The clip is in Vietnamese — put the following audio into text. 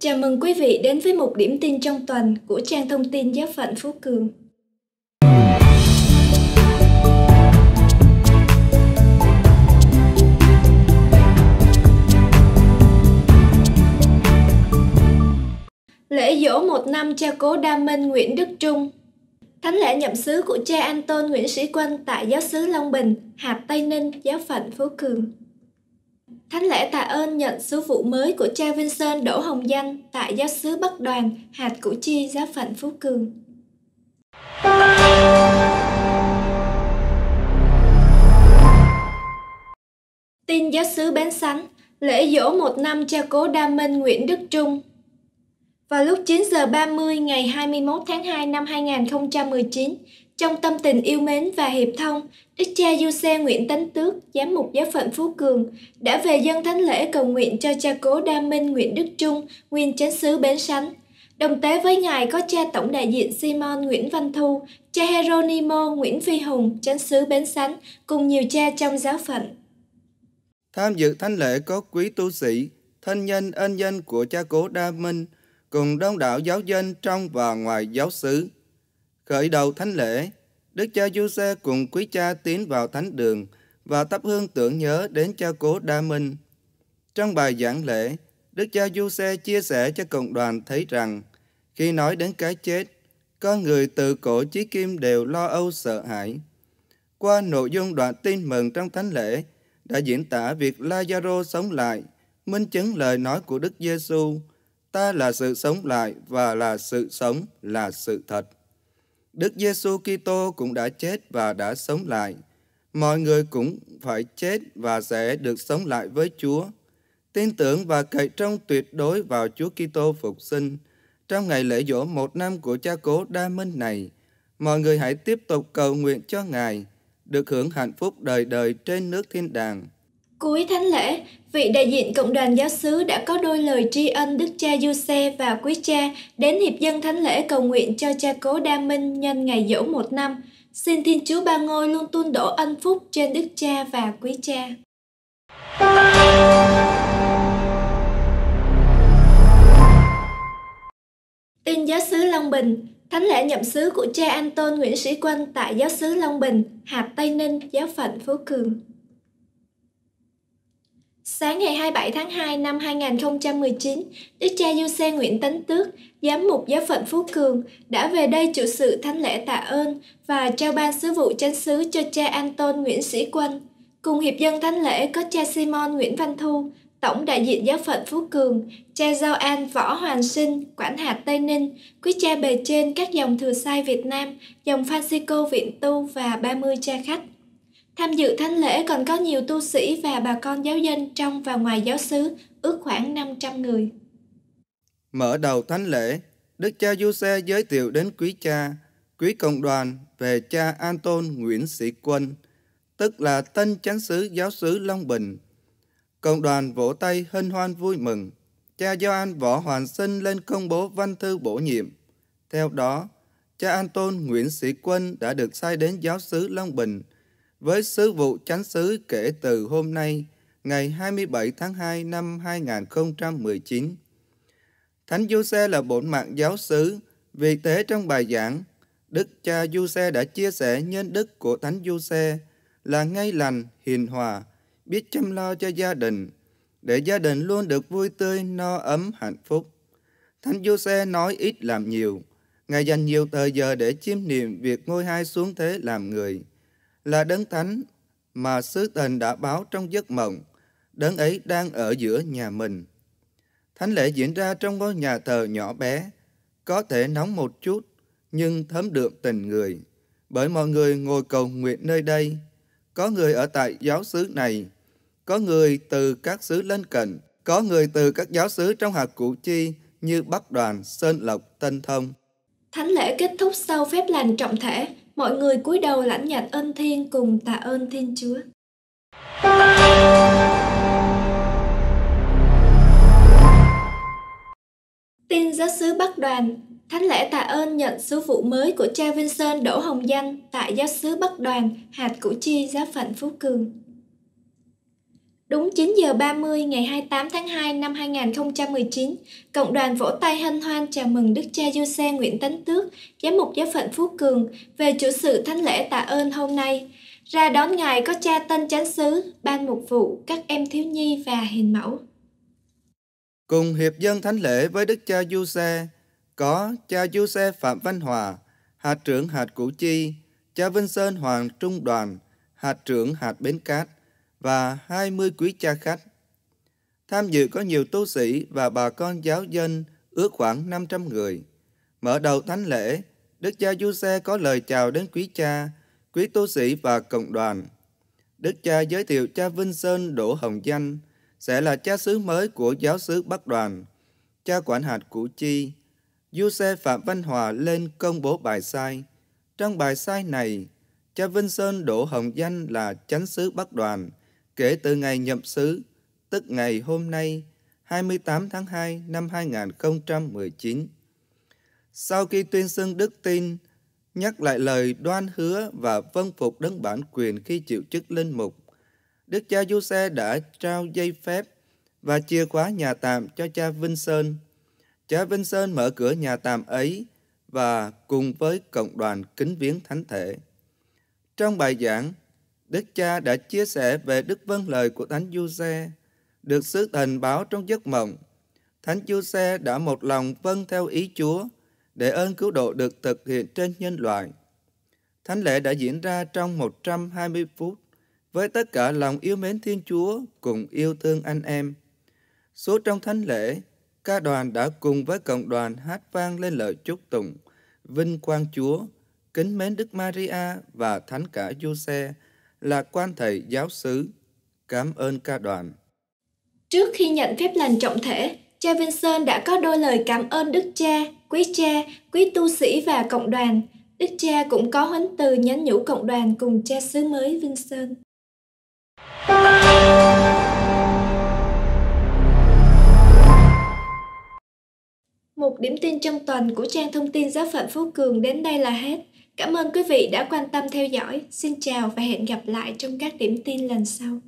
Chào mừng quý vị đến với một điểm tin trong tuần của trang thông tin giáo phận Phú Cường. Lễ dỗ một năm cha cố Đa Minh Nguyễn Đức Trung Thánh lễ nhậm sứ của cha Anton Nguyễn Sĩ Quân tại giáo xứ Long Bình, hạt Tây Ninh, giáo phận Phú Cường. Thánh lễ tạ ơn nhận sứ vụ mới của cha Vincent Đỗ Hồng Danh tại giáo sứ Bắc Đoàn, hạt Củ Chi, giáo phận Phú Cường. Tin giáo sứ Bến Sánh, lễ dỗ một năm cha cố đa minh Nguyễn Đức Trung. Vào lúc 9 giờ 30 ngày 21 tháng 2 năm 2019, trong tâm tình yêu mến và hiệp thông, đức cha du xe Nguyễn Tấn Tước, giám mục giáo phận Phú Cường, đã về dân thánh lễ cầu nguyện cho cha cố đa minh Nguyễn Đức Trung, nguyên chánh xứ Bến Sánh. Đồng tế với ngài có cha tổng đại diện Simon Nguyễn Văn Thu, cha Heronimo Nguyễn Phi Hùng, chánh xứ Bến Sánh, cùng nhiều cha trong giáo phận. Tham dự thánh lễ có quý tu sĩ, thân nhân ân nhân của cha cố Đa Minh, cùng đông đảo giáo dân trong và ngoài giáo xứ Khởi đầu thánh lễ, Đức cha Giuse cùng quý cha tiến vào thánh đường và thắp hương tưởng nhớ đến cha cố Đa Minh. Trong bài giảng lễ, Đức cha Giuse chia sẻ cho cộng đoàn thấy rằng khi nói đến cái chết, con người từ cổ chí kim đều lo âu sợ hãi. Qua nội dung đoạn tin mừng trong thánh lễ đã diễn tả việc Lazaro sống lại, minh chứng lời nói của Đức Giêsu, ta là sự sống lại và là sự sống là sự thật. Đức Giêsu Kitô cũng đã chết và đã sống lại. Mọi người cũng phải chết và sẽ được sống lại với Chúa. Tin tưởng và cậy trông tuyệt đối vào Chúa Kitô phục sinh. Trong ngày lễ dỗ một năm của cha cố Đa Minh này, mọi người hãy tiếp tục cầu nguyện cho Ngài được hưởng hạnh phúc đời đời trên nước thiên đàng. Cuối thánh lễ, vị đại diện cộng đoàn giáo sứ đã có đôi lời tri ân Đức cha Du Xe và quý cha đến hiệp dân thánh lễ cầu nguyện cho cha cố Đa Minh nhân ngày dỗ một năm. Xin Thiên Chúa Ba Ngôi luôn tuôn đổ ân phúc trên Đức cha và quý cha. Tin giáo sứ Long Bình, thánh lễ nhậm sứ của cha Anton Nguyễn Sĩ Quân tại giáo sứ Long Bình, hạt Tây Ninh, giáo phận Phú Cường. Sáng ngày 27 tháng 2 năm 2019, đức cha Du Xe Nguyễn Tấn Tước, giám mục giáo phận Phú Cường, đã về đây chủ sự thánh lễ tạ ơn và trao ban sứ vụ chánh sứ cho cha Anton Nguyễn Sĩ Quân. Cùng hiệp dân thánh lễ có cha Simon Nguyễn Văn Thu, tổng đại diện giáo phận Phú Cường, cha Giao An Võ Hoàng Sinh, Quản hạt Tây Ninh, quý cha bề trên các dòng thừa sai Việt Nam, dòng Francisco Viện Tu và 30 cha khách. Tham dự thánh lễ còn có nhiều tu sĩ và bà con giáo dân trong và ngoài giáo xứ, ước khoảng 500 người. Mở đầu thánh lễ, Đức cha Giuse giới thiệu đến quý cha, quý cộng đoàn về cha Anton Nguyễn Sĩ Quân, tức là tân chánh sứ giáo xứ Long Bình. Cộng đoàn vỗ tay hân hoan vui mừng. Cha Gioan Võ Hoàn Sinh lên công bố văn thư bổ nhiệm. Theo đó, cha Anton Nguyễn Sĩ Quân đã được sai đến giáo xứ Long Bình – với sứ vụ chánh sứ kể từ hôm nay, ngày 27 tháng 2 năm 2019. Thánh Giuse là bổn mạng giáo xứ, vì thế trong bài giảng, Đức cha Giuse đã chia sẻ nhân đức của Thánh Giuse là ngay lành, hiền hòa, biết chăm lo cho gia đình, để gia đình luôn được vui tươi, no ấm, hạnh phúc. Thánh Giuse nói ít làm nhiều, Ngài dành nhiều thời giờ để chiêm niệm việc ngôi hai xuống thế làm người – là đấng thánh mà sứ thần đã báo trong giấc mộng, đấng ấy đang ở giữa nhà mình. Thánh lễ diễn ra trong ngôi nhà thờ nhỏ bé, có thể nóng một chút, nhưng thấm đượm tình người, bởi mọi người ngồi cầu nguyện nơi đây. Có người ở tại giáo xứ này, có người từ các xứ lân cận, có người từ các giáo xứ trong hạt Củ Chi như Bắc Đoàn, Sơn Lộc, Tân Thông. Thánh lễ kết thúc sau phép lành trọng thể, mọi người cúi đầu lãnh nhận ân thiên cùng tạ ơn thiên chúa Tin giáo sứ Bắc Đoàn Thánh lễ tạ ơn nhận sứ vụ mới của cha Vincent Đỗ Hồng Danh tại giáo sứ Bắc Đoàn, hạt Củ Chi, giáo phận Phú Cường. Đúng 9 giờ 30 ngày 28 tháng 2 năm 2019, Cộng đoàn vỗ tay hân hoan chào mừng Đức cha Du Xe Nguyễn Tấn Tước, Giám mục Giáo phận Phú Cường về chủ sự thánh lễ tạ ơn hôm nay. Ra đón ngài có cha Tân Chánh xứ, ban mục vụ, các em thiếu nhi và hình mẫu. Cùng hiệp dân thánh lễ với Đức cha Du Xe, có cha Du Xe Phạm Văn Hòa, hạt trưởng hạt Củ Chi, cha Vinh Sơn Hoàng Trung Đoàn, hạt trưởng hạt Bến Cát, và 20 quý cha khách. Tham dự có nhiều tu sĩ và bà con giáo dân ước khoảng 500 người. Mở đầu thánh lễ, Đức cha Du Xe có lời chào đến quý cha, quý tu sĩ và cộng đoàn. Đức cha giới thiệu cha Vinh Sơn Đỗ Hồng Danh sẽ là cha xứ mới của giáo xứ Bắc Đoàn, cha quản hạt Củ Chi. Du Xe Phạm Văn Hòa lên công bố bài sai. Trong bài sai này, cha Vinh Sơn Đỗ Hồng Danh là chánh xứ Bắc Đoàn, kể từ ngày nhậm sứ, tức ngày hôm nay, 28 tháng 2 năm 2019. Sau khi tuyên xưng đức tin, nhắc lại lời đoan hứa và vâng phục đấng bản quyền khi chịu chức linh mục, Đức cha Du Xe đã trao dây phép và chìa khóa nhà tạm cho cha Vinh Sơn. Cha Vinh Sơn mở cửa nhà tạm ấy và cùng với cộng đoàn kính viếng thánh thể. Trong bài giảng, Đức Cha đã chia sẻ về đức vâng lời của Thánh Giuse, được sứ thần báo trong giấc mộng. Thánh Giuse đã một lòng vâng theo ý Chúa để ơn cứu độ được thực hiện trên nhân loại. Thánh lễ đã diễn ra trong 120 phút với tất cả lòng yêu mến Thiên Chúa cùng yêu thương anh em. Suốt trong thánh lễ, ca đoàn đã cùng với cộng đoàn hát vang lên lời chúc tụng, vinh quang Chúa, kính mến Đức Maria và Thánh cả Giuse là quan thầy giáo xứ. Cảm ơn ca đoàn. Trước khi nhận phép lành trọng thể, cha Vincent đã có đôi lời cảm ơn Đức Cha, quý cha, quý tu sĩ và cộng đoàn. Đức cha cũng có huấn từ nhắn nhủ cộng đoàn cùng cha xứ mới Vincent. Một điểm tin trong tuần của trang thông tin giáo phận Phú Cường đến đây là hết. Cảm ơn quý vị đã quan tâm theo dõi. Xin chào và hẹn gặp lại trong các điểm tin lần sau.